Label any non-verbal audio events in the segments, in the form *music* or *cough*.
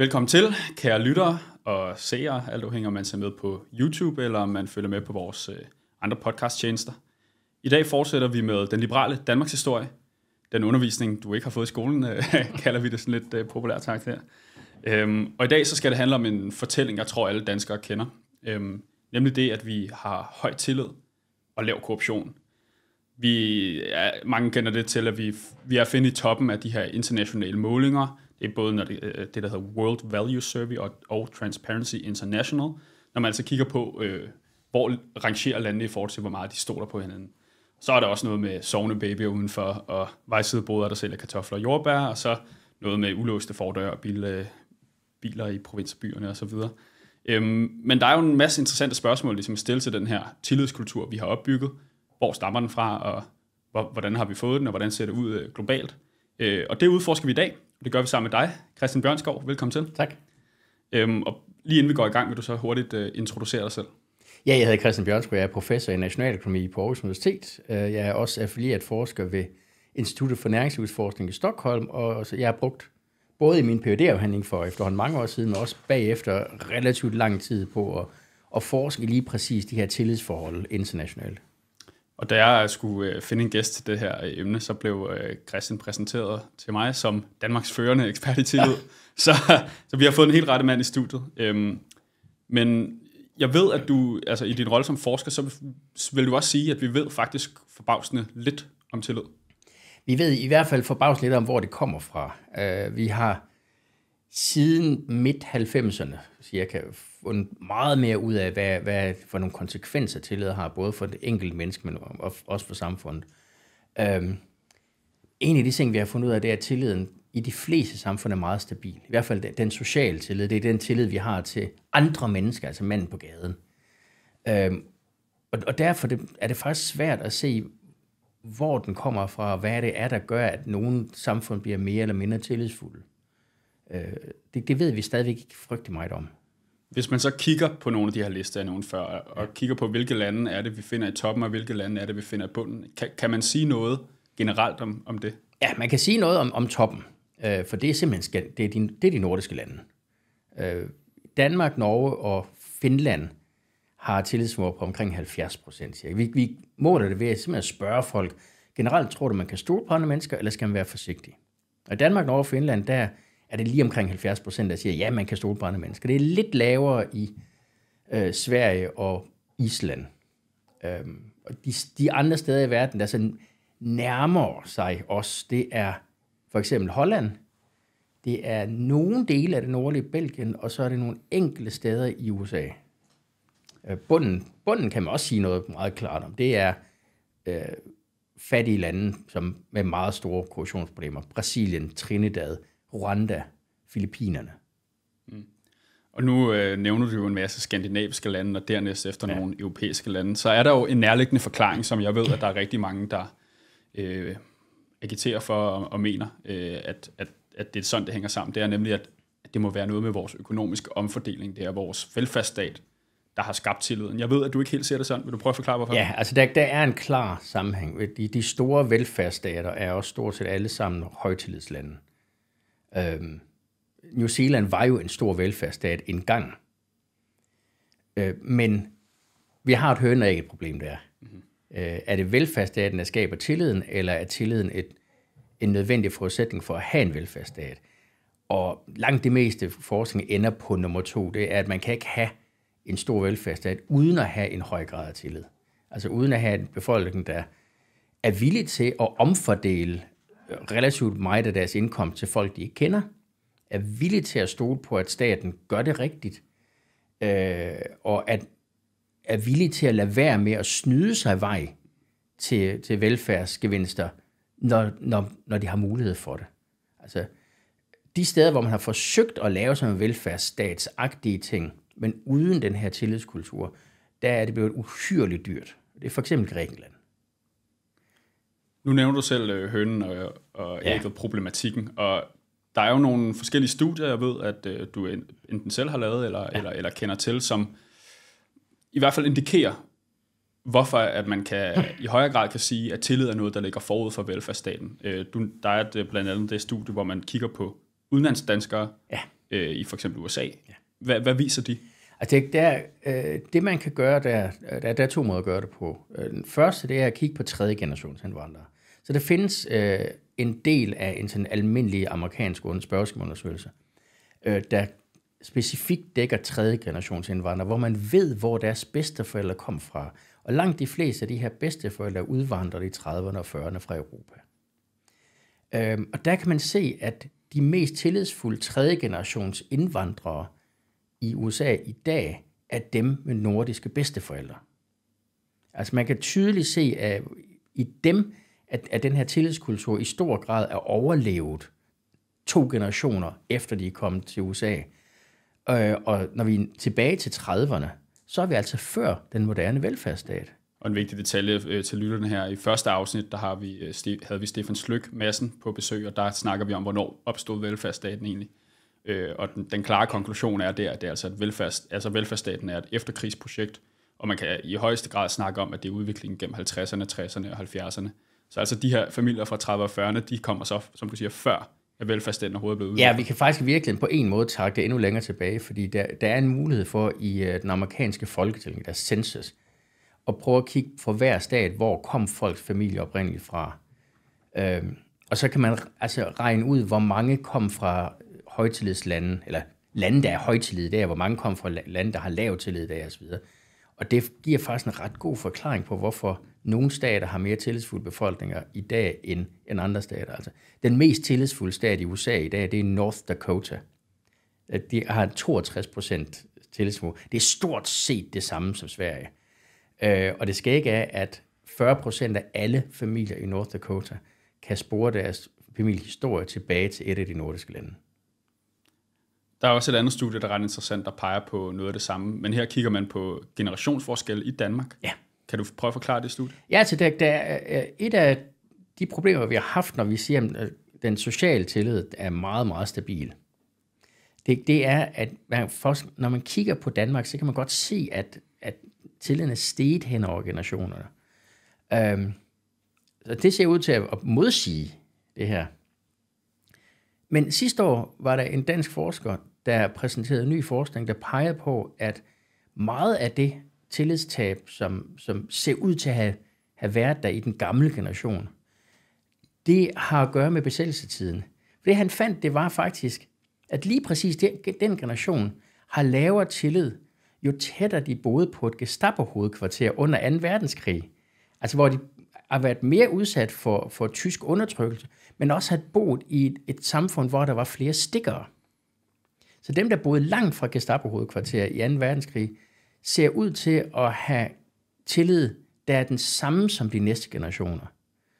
Velkommen til, kære lyttere og seere, alt afhænger om man ser med på YouTube, eller om man følger med på vores andre øh, andre podcasttjenester. I dag fortsætter vi med den liberale Danmarks historie. Den undervisning, du ikke har fået i skolen, øh, *laughs* kalder vi det sådan lidt øh, populært sagt her. Øhm, og i dag så skal det handle om en fortælling, jeg tror alle danskere kender. Øhm, nemlig det, at vi har høj tillid og lav korruption. Vi, ja, mange kender det til, at vi, vi er finde i toppen af de her internationale målinger, det er både når det, øh, det, der hedder World Value Survey og, og Transparency International, når man altså kigger på, øh, hvor rangerer landene i forhold til, hvor meget de stoler på hinanden. Så er der også noget med sovende babyer udenfor, og vejsidebodere, der sælger kartofler og jordbær, og så noget med ulåste fordør og bil, øh, biler i provinsbyerne osv. Øhm, men der er jo en masse interessante spørgsmål, ligesom at stille til den her tillidskultur, vi har opbygget. Hvor stammer den fra, og hvordan har vi fået den, og hvordan ser det ud øh, globalt? Øh, og det udforsker vi i dag, det gør vi sammen med dig, Christian Bjørnskov. Velkommen til. Tak. Øhm, og lige inden vi går i gang, vil du så hurtigt øh, introducere dig selv. Ja, jeg hedder Christian Bjørnskov. Jeg er professor i nationaløkonomi på Aarhus Universitet. Øh, jeg er også affilieret forsker ved Instituttet for Næringslivsforskning i Stockholm, og jeg har brugt både i min phd afhandling for efterhånden mange år siden, men også bagefter relativt lang tid på at, at forske lige præcis de her tillidsforhold internationalt. Og da jeg skulle øh, finde en gæst til det her øh, emne, så blev øh, Christian præsenteret til mig som Danmarks førende ekspert i tillid. Ja. *laughs* Så, så vi har fået en helt rette mand i studiet. Øhm, men jeg ved, at du altså i din rolle som forsker, så vil du også sige, at vi ved faktisk forbavsende lidt om tillid. Vi ved i hvert fald forbavsende lidt om, hvor det kommer fra. Vi har siden midt-90'erne cirka fundet meget mere ud af, hvad, hvad for nogle konsekvenser tillid har, både for det enkelte menneske, men også for samfundet. Øhm, en af de ting, vi har fundet ud af, det er, at tilliden i de fleste samfund er meget stabil. I hvert fald den sociale tillid, det er den tillid, vi har til andre mennesker, altså manden på gaden. Øhm, og, og derfor det, er det faktisk svært at se, hvor den kommer fra, og hvad det er, der gør, at nogle samfund bliver mere eller mindre tillidsfulde. Øh, det, det ved vi stadigvæk ikke frygtelig meget om. Hvis man så kigger på nogle af de her lister, jeg nogen før, og ja. kigger på, hvilke lande er det, vi finder i toppen, og hvilke lande er det, vi finder i bunden, kan, kan man sige noget generelt om, om det? Ja, man kan sige noget om, om toppen, øh, for det er simpelthen det er de, det er de nordiske lande. Øh, Danmark, Norge og Finland har tillidsmål på omkring 70 procent. Vi, vi måler det ved at spørge folk, generelt tror du, man kan stole på andre mennesker, eller skal man være forsigtig? Og Danmark, Norge og Finland, der er det lige omkring 70 procent, der siger, ja, man kan stole på andre mennesker. Det er lidt lavere i øh, Sverige og Island. Øhm, og de, de andre steder i verden, der sådan nærmer sig os, det er for eksempel Holland, det er nogle dele af det nordlige Belgien, og så er det nogle enkelte steder i USA. Øh, bunden, bunden kan man også sige noget meget klart om. Det er øh, fattige lande som med meget store korruptionsproblemer. Brasilien, Trinidad, Rwanda, Filippinerne. Mm. Og nu øh, nævner du jo en masse skandinaviske lande, og dernæst efter ja. nogle europæiske lande. Så er der jo en nærliggende forklaring, som jeg ved, at der er rigtig mange, der øh, agiterer for og, og mener, øh, at, at, at det er sådan, det hænger sammen. Det er nemlig, at, at det må være noget med vores økonomiske omfordeling. Det er vores velfærdsstat, der har skabt tilliden. Jeg ved, at du ikke helt ser det sådan. Vil du prøve at forklare, hvorfor? Ja, altså der, der er en klar sammenhæng. De, de store velfærdsstater er også stort set alle sammen højtillidslande. Øhm, New Zealand var jo en stor velfærdsstat engang. Øh, men vi har et et problem der. Mm-hmm. Øh, er det velfærdsstaten, der skaber tilliden, eller er tilliden et, en nødvendig forudsætning for at have en velfærdsstat? Og langt det meste forskning ender på nummer to, det er, at man kan ikke have en stor velfærdsstat uden at have en høj grad af tillid. Altså uden at have en befolkning, der er villig til at omfordele relativt meget af deres indkomst til folk, de ikke kender, er villige til at stole på, at staten gør det rigtigt, øh, og at er villige til at lade være med at snyde sig vej til, til velfærdsgevinster, når, når, når de har mulighed for det. Altså, de steder, hvor man har forsøgt at lave sådan en velfærdsstatsagtige ting, men uden den her tillidskultur, der er det blevet uhyrligt dyrt. Det er for eksempel Grækenland. Nu nævner du selv øh, hønen og, og ja. ægget problematikken, og der er jo nogle forskellige studier, jeg ved, at øh, du enten selv har lavet eller, ja. eller, eller kender til, som i hvert fald indikerer, hvorfor at man kan i højere grad kan sige, at tillid er noget, der ligger forud for velfærdsstaten. Øh, du, der er et, øh, blandt andet det studie, hvor man kigger på udenlandsdanskere ja. øh, i for eksempel USA. Ja. Hvad, hvad viser de? Altså, det, der, øh, det man kan gøre, der, øh, der, der er to måder at gøre det på. Øh, den første, det er at kigge på tredje generations indvandrere. Så der findes øh, en del af en sådan almindelig amerikansk spørgsmålundersøgelse, øh, der specifikt dækker tredje generations indvandrere, hvor man ved, hvor deres bedsteforældre kom fra. Og langt de fleste af de her bedsteforældre udvandrede i 30'erne og 40'erne fra Europa. Øh, og der kan man se, at de mest tillidsfulde tredje generations indvandrere – i USA i dag, er dem med nordiske bedsteforældre. Altså man kan tydeligt se, at i dem, at, at den her tillidskultur i stor grad er overlevet to generationer efter de er kommet til USA. Øh, og når vi er tilbage til 30'erne, så er vi altså før den moderne velfærdsstat. Og en vigtig detalje øh, til lytterne her. I første afsnit, der har vi, øh, havde vi Stefan Slyk Madsen på besøg, og der snakker vi om, hvornår opstod velfærdsstaten egentlig. Øh, og den, den klare konklusion er der, at det er altså, at velfærds, altså velfærdsstaten er et efterkrigsprojekt, og man kan i højeste grad snakke om, at det er udviklingen gennem 50'erne, 60'erne og 70'erne. Så altså de her familier fra 30'erne og 40'erne, de kommer så, som du siger, før at velfærdsstaten overhovedet blev udviklet. Ja, vi kan faktisk virkelig på en måde trække det endnu længere tilbage, fordi der, der er en mulighed for i uh, den amerikanske folketælling, der census, at prøve at kigge på hver stat, hvor kom folks familie oprindeligt fra. Uh, og så kan man altså regne ud, hvor mange kom fra højtillidslande, eller lande, der er højtillid, der hvor mange kommer fra lande, der har lav tillid der osv. Og det giver faktisk en ret god forklaring på, hvorfor nogle stater har mere tillidsfulde befolkninger i dag end, end andre stater. Altså, den mest tillidsfulde stat i USA i dag, det er North Dakota. Øh, de har 62 procent tillidsniveau. Det er stort set det samme som Sverige. Øh, og det skal ikke er, at 40 procent af alle familier i North Dakota kan spore deres familiehistorie tilbage til et af de nordiske lande. Der er også et andet studie, der er ret interessant, der peger på noget af det samme, men her kigger man på generationsforskelle i Danmark. Ja. Kan du prøve at forklare det studie? Ja, altså, det, der, er øh, et af de problemer, vi har haft, når vi siger, at øh, den sociale tillid er meget, meget stabil, det, det er, at man når man kigger på Danmark, så kan man godt se, at, at tilliden er steget hen over generationerne. Øhm, så det ser ud til at modsige det her. Men sidste år var der en dansk forsker, der præsenterede ny forskning, der peger på, at meget af det tillidstab, som, som ser ud til at have, have været der i den gamle generation, det har at gøre med besættelsetiden. For det han fandt, det var faktisk, at lige præcis den, den generation har lavere tillid, jo tættere de boede på et Gestapo-hovedkvarter under 2. verdenskrig. Altså hvor de har været mere udsat for, for tysk undertrykkelse, men også har boet i et, et samfund, hvor der var flere stikkere. Så dem, der boede langt fra Gestapo-hovedkvarteret i 2. verdenskrig, ser ud til at have tillid, der er den samme som de næste generationer.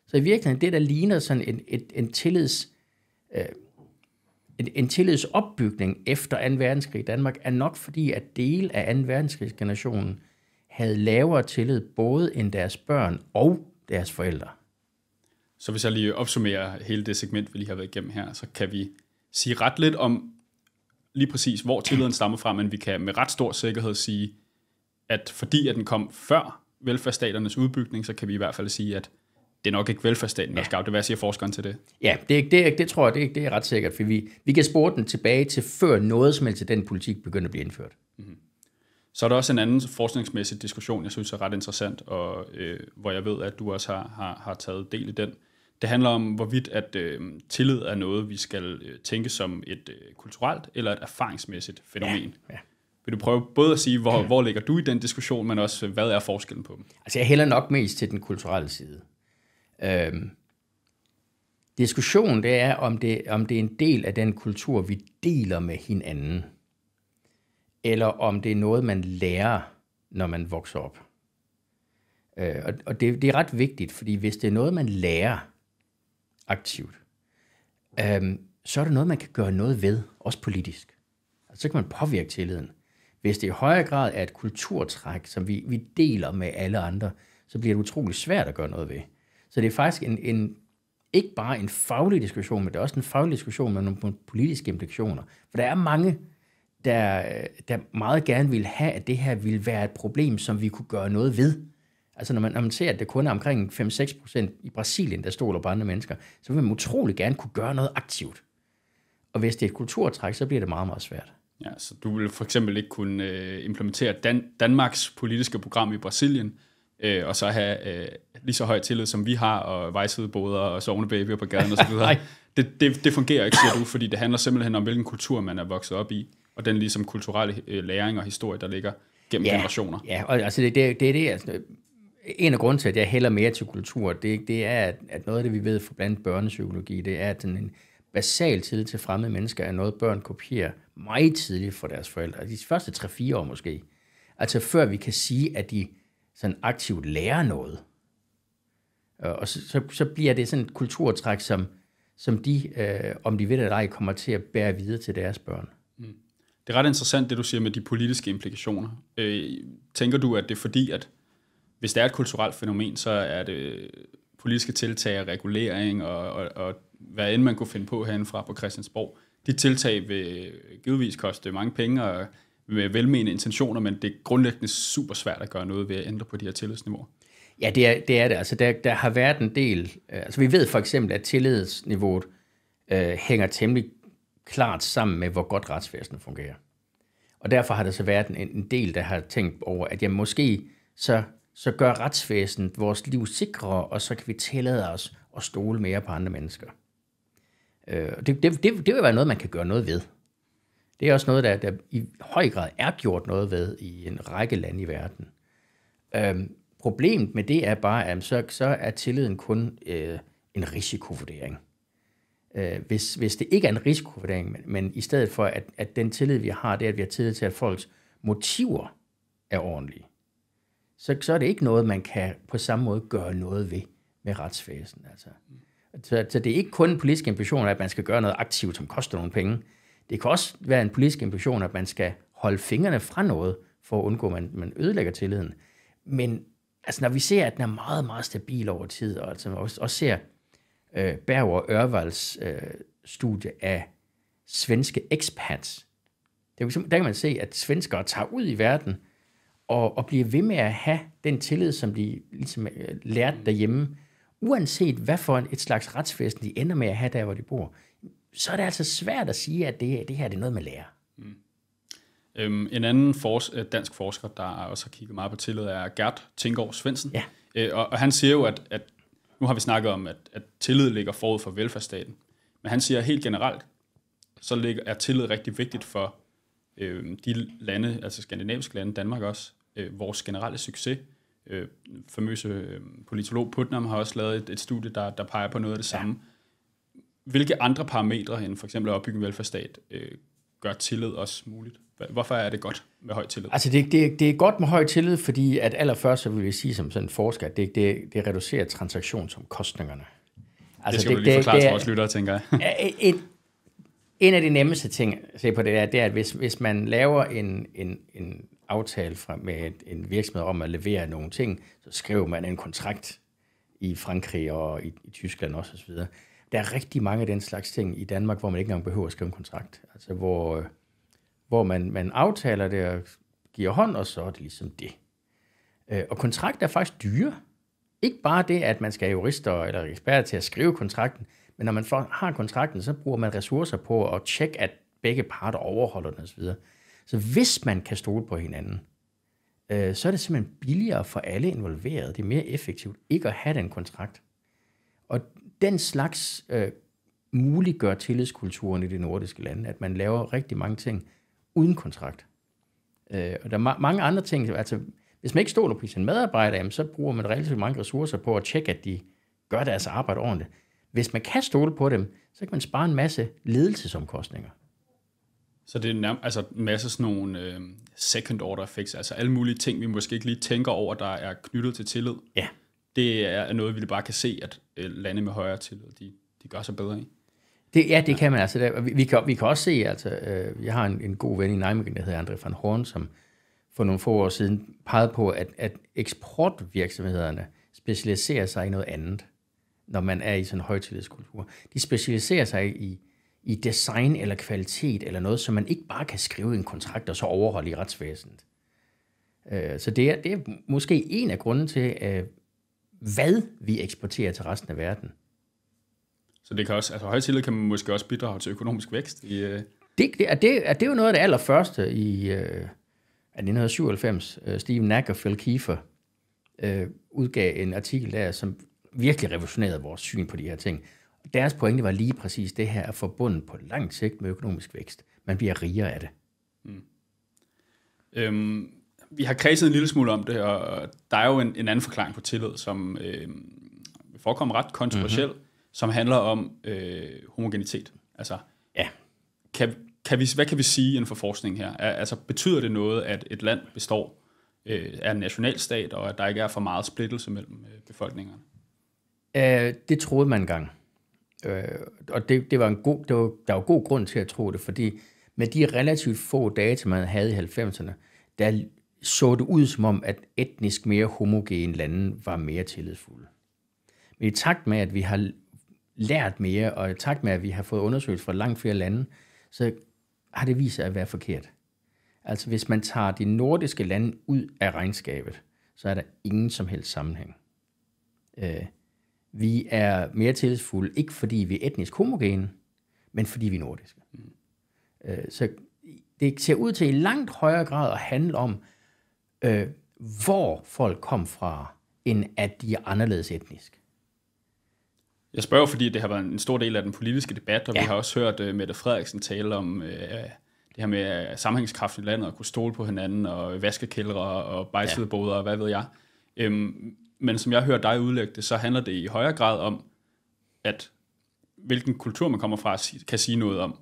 Så i virkeligheden, det der ligner sådan en, en, en tillids... Øh, en, en tillidsopbygning efter 2. verdenskrig i Danmark, er nok fordi, at del af 2. verdenskrigsgenerationen havde lavere tillid både end deres børn og deres forældre. Så hvis jeg lige opsummerer hele det segment, vi lige har været igennem her, så kan vi sige ret lidt om, lige præcis, hvor tilliden stammer fra, men vi kan med ret stor sikkerhed sige, at fordi at den kom før velfærdsstaternes udbygning, så kan vi i hvert fald sige, at det er nok ikke velfærdsstaten, der ja. skabte. Hvad siger forskeren til det? Ja, det, er, det, er, det tror jeg, det, er, det er ret sikkert, for vi, vi kan spore den tilbage til før noget som helst den politik begyndte at blive indført. Mm-hmm. Så er der også en anden forskningsmæssig diskussion, jeg synes er ret interessant, og øh, hvor jeg ved, at du også har, har, har taget del i den, det handler om, hvorvidt at øh, tillid er noget, vi skal øh, tænke som et øh, kulturelt eller et erfaringsmæssigt fænomen. Ja, ja. Vil du prøve både at sige, hvor, ja. hvor ligger du i den diskussion, men også, hvad er forskellen på dem? Altså, jeg hælder nok mest til den kulturelle side. Øhm, diskussionen, det er, om det, om det er en del af den kultur, vi deler med hinanden, eller om det er noget, man lærer, når man vokser op. Øh, og og det, det er ret vigtigt, fordi hvis det er noget, man lærer, aktivt, øhm, så er det noget, man kan gøre noget ved, også politisk. Altså, så kan man påvirke tilliden. Hvis det i højere grad er et kulturtræk, som vi, vi deler med alle andre, så bliver det utrolig svært at gøre noget ved. Så det er faktisk en, en, ikke bare en faglig diskussion, men det er også en faglig diskussion med nogle politiske implikationer. For der er mange, der, der meget gerne vil have, at det her ville være et problem, som vi kunne gøre noget ved. Altså når man, når man ser, at det kun er omkring 5-6 procent i Brasilien, der stoler på andre mennesker, så vil man utrolig gerne kunne gøre noget aktivt. Og hvis det er et kulturtræk, så bliver det meget, meget svært. Ja, så du vil for eksempel ikke kunne øh, implementere Dan- Danmarks politiske program i Brasilien, øh, og så have øh, lige så høj tillid, som vi har, og vejsideboder og sovende babyer på gaden osv. *laughs* det, det, det fungerer ikke, siger du, fordi det handler simpelthen om, hvilken kultur man er vokset op i, og den ligesom kulturelle øh, læring og historie, der ligger gennem ja, generationer. Ja, og altså det, det, det er det, altså, en af grunden til, at jeg hælder mere til kultur, det, det er, at, noget af det, vi ved fra blandt børnepsykologi, det er, at den en basal tid til fremmede mennesker er noget, børn kopierer meget tidligt fra deres forældre. De første 3-4 år måske. Altså før vi kan sige, at de sådan aktivt lærer noget. Øh, og så, så, så bliver det sådan et kulturtræk, som, som de, øh, om de ved det eller ej, kommer til at bære videre til deres børn. Mm. Det er ret interessant, det du siger med de politiske implikationer. Øh, tænker du, at det er fordi, at hvis det er et kulturelt fænomen, så er det politiske tiltag og regulering og, og, og hvad end man kunne finde på herindefra på Christiansborg. De tiltag vil givetvis koste mange penge og med velmenende intentioner, men det er grundlæggende super svært at gøre noget ved at ændre på de her tillidsniveauer. Ja, det er det. Er det. Altså, der, der har været en del... Øh, altså, vi ved for eksempel, at tillidsniveauet øh, hænger temmelig klart sammen med, hvor godt retsvæsenet fungerer. Og derfor har der så været en, en del, der har tænkt over, at jamen, måske så så gør retsvæsenet vores liv sikrere, og så kan vi tillade os at stole mere på andre mennesker. Øh, det, det, det, det vil være noget, man kan gøre noget ved. Det er også noget, der, der i høj grad er gjort noget ved i en række lande i verden. Øhm, problemet med det er bare, at så, så er tilliden kun øh, en risikovurdering. Øh, hvis, hvis det ikke er en risikovurdering, men, men i stedet for, at, at den tillid, vi har, det er, at vi har tillid til, at folks motiver er ordentlige så, så er det ikke noget, man kan på samme måde gøre noget ved med retsfasen. Altså. Så, så det er ikke kun en politisk ambition, at man skal gøre noget aktivt, som koster nogle penge. Det kan også være en politisk ambition, at man skal holde fingrene fra noget, for at undgå, at man, man ødelægger tilliden. Men altså, når vi ser, at den er meget, meget stabil over tid, og altså, også, også ser øh, Berg og Ørvalds øh, studie af svenske expats, der kan man se, at svenskere tager ud i verden – og, og blive ved med at have den tillid, som de ligesom øh, lærte mm. derhjemme, uanset hvad for et slags retsfæsten de ender med at have der, hvor de bor, så er det altså svært at sige, at det, det her det er noget, man lærer. Mm. Øhm, en anden fors- øh, dansk forsker, der også har kigget meget på tillid, er Gert Tinggaard Svendsen. Ja. Øh, og, og han siger jo, at, at nu har vi snakket om, at, at tillid ligger forud for velfærdsstaten. Men han siger helt generelt, så ligger, er tillid rigtig vigtigt for øh, de lande, altså skandinaviske lande, Danmark også, øh, vores generelle succes. Øh, famøse øh, politolog Putnam har også lavet et, et studie, der, der peger på noget af det samme. Ja. Hvilke andre parametre end for eksempel at opbygge en velfærdsstat øh, gør tillid også muligt? Hvorfor er det godt med høj tillid? Altså det, det, det er godt med høj tillid, fordi at allerførst, så vil jeg sige som sådan en forsker, det, det, det reducerer transaktionsomkostningerne. Altså, det skal det, du lige forklare til vores lyttere, tænker jeg. *laughs* et, en af de nemmeste ting at se på det er, det er, at hvis, hvis man laver en, en, en aftale fra, med en virksomhed om at levere nogle ting, så skriver man en kontrakt i Frankrig og i, i Tyskland også osv. Der er rigtig mange af den slags ting i Danmark, hvor man ikke engang behøver at skrive en kontrakt. Altså hvor, øh, hvor man, man aftaler det og giver hånd, og så er det ligesom det. Øh, og kontrakt er faktisk dyre. Ikke bare det, at man skal have jurister eller eksperter til at skrive kontrakten, men når man får, har kontrakten, så bruger man ressourcer på at tjekke, at begge parter overholder den osv. Så hvis man kan stole på hinanden, øh, så er det simpelthen billigere for alle involverede. Det er mere effektivt ikke at have den kontrakt. Og den slags øh, muliggør tillidskulturen i de nordiske lande, at man laver rigtig mange ting uden kontrakt. Øh, og der er ma- mange andre ting, altså hvis man ikke stoler på sin medarbejder, jamen, så bruger man relativt mange ressourcer på at tjekke, at de gør deres arbejde ordentligt. Hvis man kan stole på dem, så kan man spare en masse ledelsesomkostninger. Så det er nærmest altså, masser masse sådan nogle øh, second order effects, altså alle mulige ting, vi måske ikke lige tænker over, der er knyttet til tillid. Ja. Det er noget, vi bare kan se, at øh, lande med højere tillid, de, de gør sig bedre i. Det, ja, det ja. kan man altså. Der, vi, vi, kan, vi kan også se, altså, øh, jeg har en, en god ven i Nijmegen, der hedder André van Horn, som for nogle få år siden pegede på, at, at eksportvirksomhederne specialiserer sig i noget andet, når man er i sådan en højtillidskultur. De specialiserer sig i i design eller kvalitet eller noget, som man ikke bare kan skrive en kontrakt og så overholde i retsvæsenet. Øh, så det er, det er måske en af grunden til, øh, hvad vi eksporterer til resten af verden. Så det kan også, altså høj tillid kan man måske også bidrage til økonomisk vækst? I, uh... det, det, er det, er det jo noget af det allerførste i uh, 1997. Uh, Steve Nack og Phil Kiefer uh, udgav en artikel der, som virkelig revolutionerede vores syn på de her ting. Deres pointe var lige præcis, det her er forbundet på lang sigt med økonomisk vækst. Man bliver rigere af det. Mm. Øhm, vi har kredset en lille smule om det, og der er jo en, en anden forklaring på tillid, som øh, forekommer ret kontroversiel, mm-hmm. som handler om øh, homogenitet. Altså, ja. kan, kan vi, hvad kan vi sige inden for forskning her? Altså, betyder det noget, at et land består øh, af en nationalstat, og at der ikke er for meget splittelse mellem øh, befolkningerne? Uh, det troede man engang. Øh, og det, det var en god, det var, der var god grund til at tro det, fordi med de relativt få data, man havde i 90'erne, der så det ud som om, at etnisk mere homogene lande var mere tillidsfulde. Men i takt med, at vi har lært mere, og i takt med, at vi har fået undersøgelser fra langt flere lande, så har det vist sig at være forkert. Altså hvis man tager de nordiske lande ud af regnskabet, så er der ingen som helst sammenhæng. Øh, vi er mere tillidsfulde, ikke fordi vi er etnisk homogene, men fordi vi er nordiske. Mm. Øh, så det ser ud til i langt højere grad at handle om, øh, hvor folk kom fra, end at de er anderledes etnisk. Jeg spørger, fordi det har været en stor del af den politiske debat, og ja. vi har også hørt uh, Mette Frederiksen tale om uh, det her med uh, sammenhængskraft i landet, og kunne stole på hinanden, og vaskekældre, og bejsledboder, ja. og hvad ved jeg. Um, men som jeg hører dig udlægge det, så handler det i højere grad om, at hvilken kultur man kommer fra, kan sige noget om.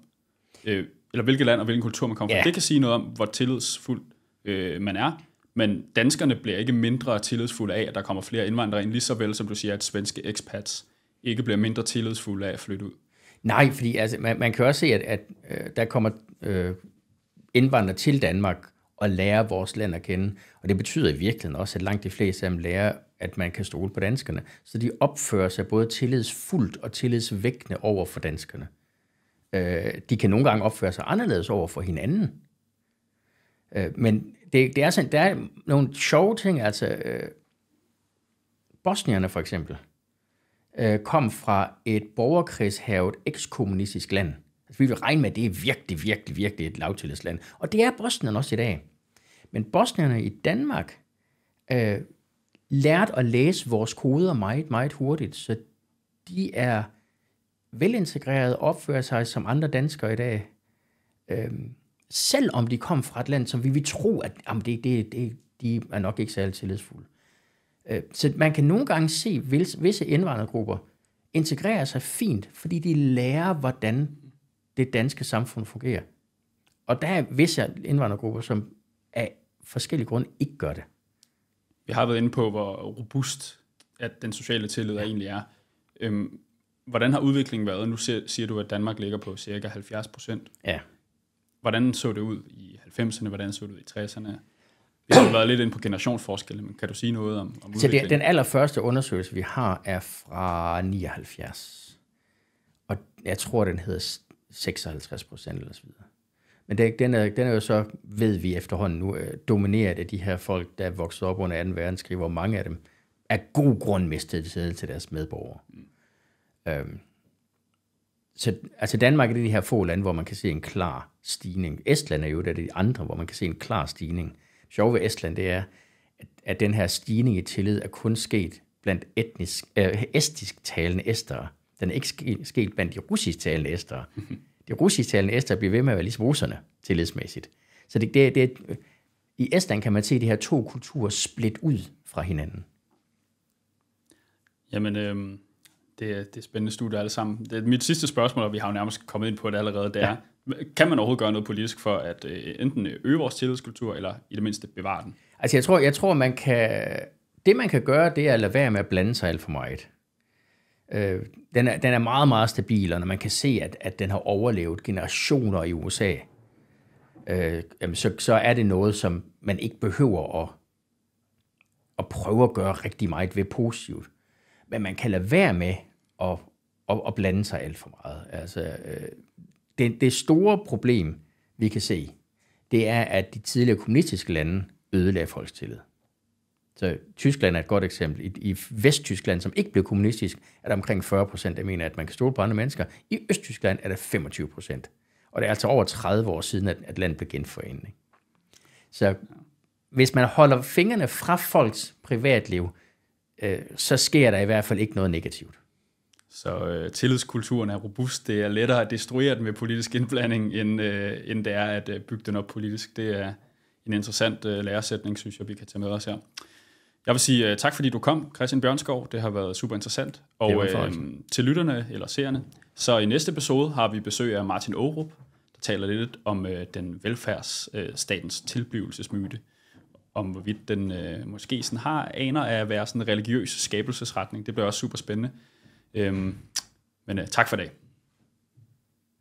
Øh, eller hvilket land og hvilken kultur man kommer ja. fra. Det kan sige noget om, hvor tillidsfuld øh, man er. Men danskerne bliver ikke mindre tillidsfulde af, at der kommer flere indvandrere ind, lige så vel som du siger, at svenske expats ikke bliver mindre tillidsfulde af at flytte ud. Nej, fordi altså, man, man kan også se, at, at øh, der kommer øh, indvandrere til Danmark og lærer vores land at kende. Og det betyder i virkeligheden også, at langt de fleste af dem lærer at man kan stole på danskerne. Så de opfører sig både tillidsfuldt og tillidsvækkende over for danskerne. Øh, de kan nogle gange opføre sig anderledes over for hinanden. Øh, men det, det er sådan, der er nogle sjove ting, altså øh, bosnierne for eksempel, kom fra et borgerkrigshavet ekskommunistisk land. Altså, vi vil regne med, at det er virkelig, virkelig, virkelig et lavtillidsland. Og det er bosnierne også i dag. Men bosnierne i Danmark lært at læse vores koder meget, meget hurtigt, så de er velintegreret og opfører sig som andre danskere i dag. Øhm, selvom de kom fra et land, som vi vil tro, at jamen det, det, det, de er nok ikke særlig tillidsfulde. Øh, så man kan nogle gange se at visse indvandrergrupper integrerer sig fint, fordi de lærer, hvordan det danske samfund fungerer. Og der er visse indvandrergrupper, som af forskellige grunde ikke gør det. Vi har været inde på, hvor robust at den sociale tillid ja. egentlig er. Øhm, hvordan har udviklingen været? Nu siger, siger du, at Danmark ligger på cirka 70 procent. Ja. Hvordan så det ud i 90'erne? Hvordan så det ud i 60'erne? Vi har været lidt ind på generationsforskelle, men kan du sige noget om, om Så det, den allerførste undersøgelse, vi har, er fra 79. Og jeg tror, den hedder 56 procent eller så videre. Men det, den, er, den er jo så, ved vi efterhånden nu, øh, domineret af de her folk, der er vokset op under 2. verdenskrig, hvor mange af dem er god grund mistede til deres medborgere. Mm. Øhm, så altså Danmark er det de her få lande, hvor man kan se en klar stigning. Estland er jo det, er de andre, hvor man kan se en klar stigning. Sjovt ved Estland, det er, at, at den her stigning i tillid er kun sket blandt etnisk, øh, estisk talende estere. Den er ikke sket blandt de russisk talende estere. mm *laughs* det russisktalende ester bliver ved med at være ligesom russerne tillidsmæssigt. Så det, det, det, i Estland kan man se de her to kulturer splidt ud fra hinanden. Jamen, øh, det, er, det er spændende studie alle sammen. Det er mit sidste spørgsmål, og vi har jo nærmest kommet ind på det allerede, det ja. er, kan man overhovedet gøre noget politisk for at øh, enten øge vores tillidskultur, eller i det mindste bevare den? Altså, jeg tror, jeg tror man kan... Det, man kan gøre, det er at lade være med at blande sig alt for meget. Øh, den, er, den er meget, meget stabil, og når man kan se, at, at den har overlevet generationer i USA, øh, jamen så, så er det noget, som man ikke behøver at, at prøve at gøre rigtig meget ved positivt. Men man kan lade være med at, at, at blande sig alt for meget. Altså, øh, det, det store problem, vi kan se, det er, at de tidligere kommunistiske lande ødelagde folks tillid. Så Tyskland er et godt eksempel. I, i Vesttyskland, som ikke blev kommunistisk, er der omkring 40 procent, der mener, at man kan stole på andre mennesker. I Østtyskland er der 25 procent. Og det er altså over 30 år siden, at, at landet blev genforenet. Ikke? Så hvis man holder fingrene fra folks privatliv, øh, så sker der i hvert fald ikke noget negativt. Så øh, tillidskulturen er robust. Det er lettere at destruere den med politisk indblanding, end, øh, end det er at øh, bygge den op politisk. Det er en interessant øh, læresætning, synes jeg, vi kan tage med os her. Jeg vil sige uh, tak, fordi du kom, Christian Bjørnskov. Det har været super interessant. Og uh, til lytterne eller seerne, så i næste episode har vi besøg af Martin Aarup, der taler lidt om uh, den velfærdsstatens uh, tilblivelsesmyte. Om hvorvidt den uh, måske sådan har aner af at være sådan en religiøs skabelsesretning. Det bliver også super spændende. Um, øhm, men uh, tak for i dag.